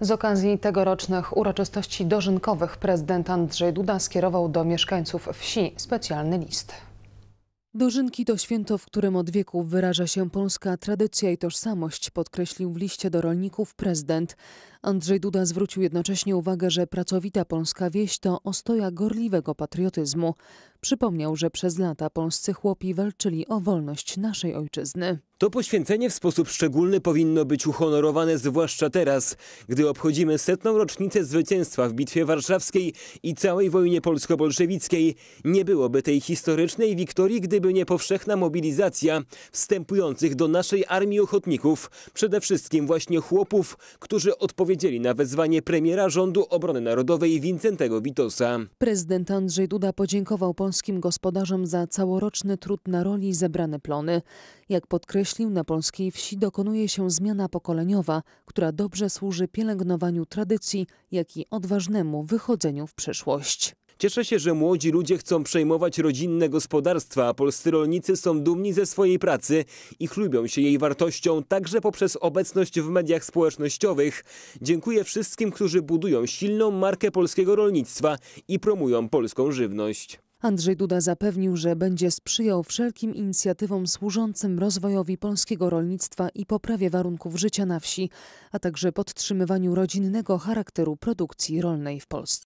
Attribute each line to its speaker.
Speaker 1: Z okazji tegorocznych uroczystości dożynkowych prezydent Andrzej Duda skierował do mieszkańców wsi specjalny list. Dożynki to święto, w którym od wieków wyraża się polska tradycja i tożsamość, podkreślił w liście do rolników prezydent. Andrzej Duda zwrócił jednocześnie uwagę, że pracowita polska wieś to ostoja gorliwego patriotyzmu. Przypomniał, że przez lata polscy chłopi walczyli o wolność naszej ojczyzny.
Speaker 2: To poświęcenie w sposób szczególny powinno być uhonorowane zwłaszcza teraz, gdy obchodzimy setną rocznicę zwycięstwa w Bitwie Warszawskiej i całej wojnie polsko-bolszewickiej. Nie byłoby tej historycznej wiktorii, gdyby nie powszechna mobilizacja wstępujących do naszej armii ochotników, przede wszystkim właśnie chłopów, którzy odpowiedzieli na wezwanie premiera rządu obrony narodowej Wincentego Witosa.
Speaker 1: Prezydent Andrzej Duda podziękował polskim polskim gospodarzom za całoroczny trud na roli i zebrane plony. Jak podkreślił, na polskiej wsi dokonuje się zmiana pokoleniowa, która dobrze służy pielęgnowaniu tradycji, jak i odważnemu wychodzeniu w przyszłość.
Speaker 2: Cieszę się, że młodzi ludzie chcą przejmować rodzinne gospodarstwa, a polscy rolnicy są dumni ze swojej pracy i chlubią się jej wartością także poprzez obecność w mediach społecznościowych. Dziękuję wszystkim, którzy budują silną markę polskiego rolnictwa i promują polską żywność.
Speaker 1: Andrzej Duda zapewnił, że będzie sprzyjał wszelkim inicjatywom służącym rozwojowi polskiego rolnictwa i poprawie warunków życia na wsi, a także podtrzymywaniu rodzinnego charakteru produkcji rolnej w Polsce.